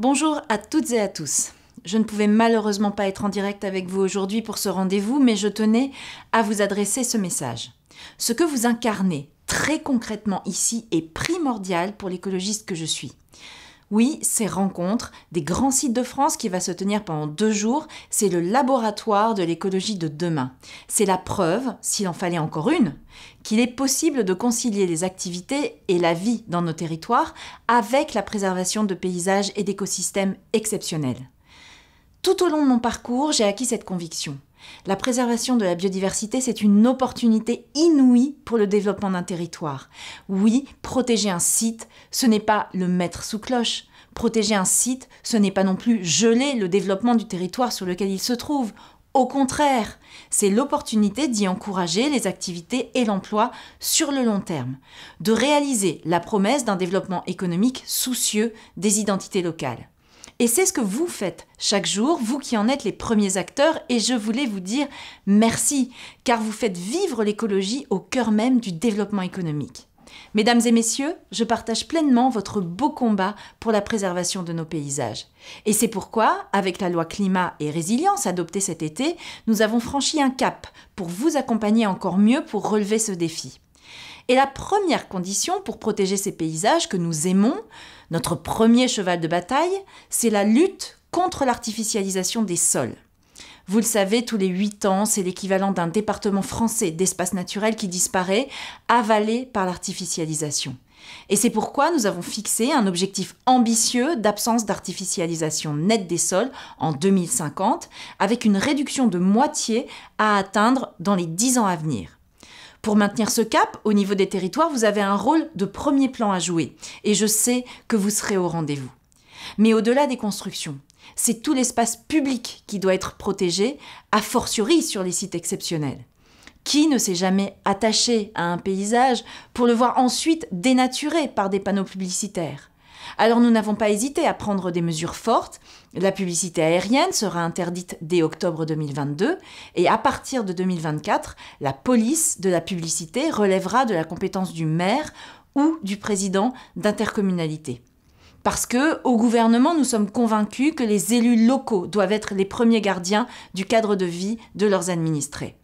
Bonjour à toutes et à tous. Je ne pouvais malheureusement pas être en direct avec vous aujourd'hui pour ce rendez-vous, mais je tenais à vous adresser ce message. Ce que vous incarnez très concrètement ici est primordial pour l'écologiste que je suis. Oui, ces rencontres, des grands sites de France qui va se tenir pendant deux jours, c'est le laboratoire de l'écologie de demain. C'est la preuve, s'il en fallait encore une, qu'il est possible de concilier les activités et la vie dans nos territoires avec la préservation de paysages et d'écosystèmes exceptionnels. Tout au long de mon parcours, j'ai acquis cette conviction. La préservation de la biodiversité, c'est une opportunité inouïe pour le développement d'un territoire. Oui, protéger un site, ce n'est pas le mettre sous cloche. Protéger un site, ce n'est pas non plus geler le développement du territoire sur lequel il se trouve. Au contraire, c'est l'opportunité d'y encourager les activités et l'emploi sur le long terme, de réaliser la promesse d'un développement économique soucieux des identités locales. Et c'est ce que vous faites chaque jour, vous qui en êtes les premiers acteurs, et je voulais vous dire merci, car vous faites vivre l'écologie au cœur même du développement économique. Mesdames et messieurs, je partage pleinement votre beau combat pour la préservation de nos paysages. Et c'est pourquoi, avec la loi climat et résilience adoptée cet été, nous avons franchi un cap pour vous accompagner encore mieux pour relever ce défi. Et la première condition pour protéger ces paysages que nous aimons, notre premier cheval de bataille, c'est la lutte contre l'artificialisation des sols. Vous le savez, tous les 8 ans, c'est l'équivalent d'un département français d'espace naturel qui disparaît, avalé par l'artificialisation. Et c'est pourquoi nous avons fixé un objectif ambitieux d'absence d'artificialisation nette des sols en 2050, avec une réduction de moitié à atteindre dans les 10 ans à venir. Pour maintenir ce cap, au niveau des territoires, vous avez un rôle de premier plan à jouer. Et je sais que vous serez au rendez-vous. Mais au-delà des constructions, c'est tout l'espace public qui doit être protégé, a fortiori sur les sites exceptionnels. Qui ne s'est jamais attaché à un paysage pour le voir ensuite dénaturé par des panneaux publicitaires alors nous n'avons pas hésité à prendre des mesures fortes. La publicité aérienne sera interdite dès octobre 2022 et à partir de 2024, la police de la publicité relèvera de la compétence du maire ou du président d'intercommunalité. Parce que, au gouvernement, nous sommes convaincus que les élus locaux doivent être les premiers gardiens du cadre de vie de leurs administrés.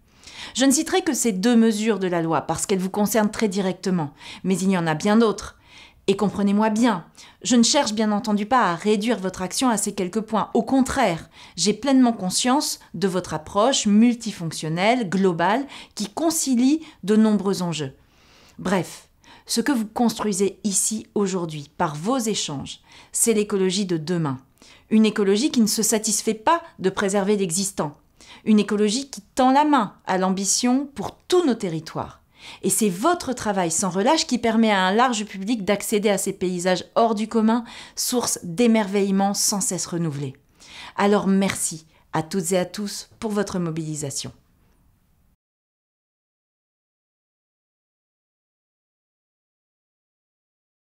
Je ne citerai que ces deux mesures de la loi parce qu'elles vous concernent très directement, mais il y en a bien d'autres. Et comprenez-moi bien, je ne cherche bien entendu pas à réduire votre action à ces quelques points. Au contraire, j'ai pleinement conscience de votre approche multifonctionnelle, globale, qui concilie de nombreux enjeux. Bref, ce que vous construisez ici aujourd'hui par vos échanges, c'est l'écologie de demain. Une écologie qui ne se satisfait pas de préserver l'existant. Une écologie qui tend la main à l'ambition pour tous nos territoires. Et c'est votre travail sans relâche qui permet à un large public d'accéder à ces paysages hors du commun, source d'émerveillement sans cesse renouvelé. Alors merci à toutes et à tous pour votre mobilisation.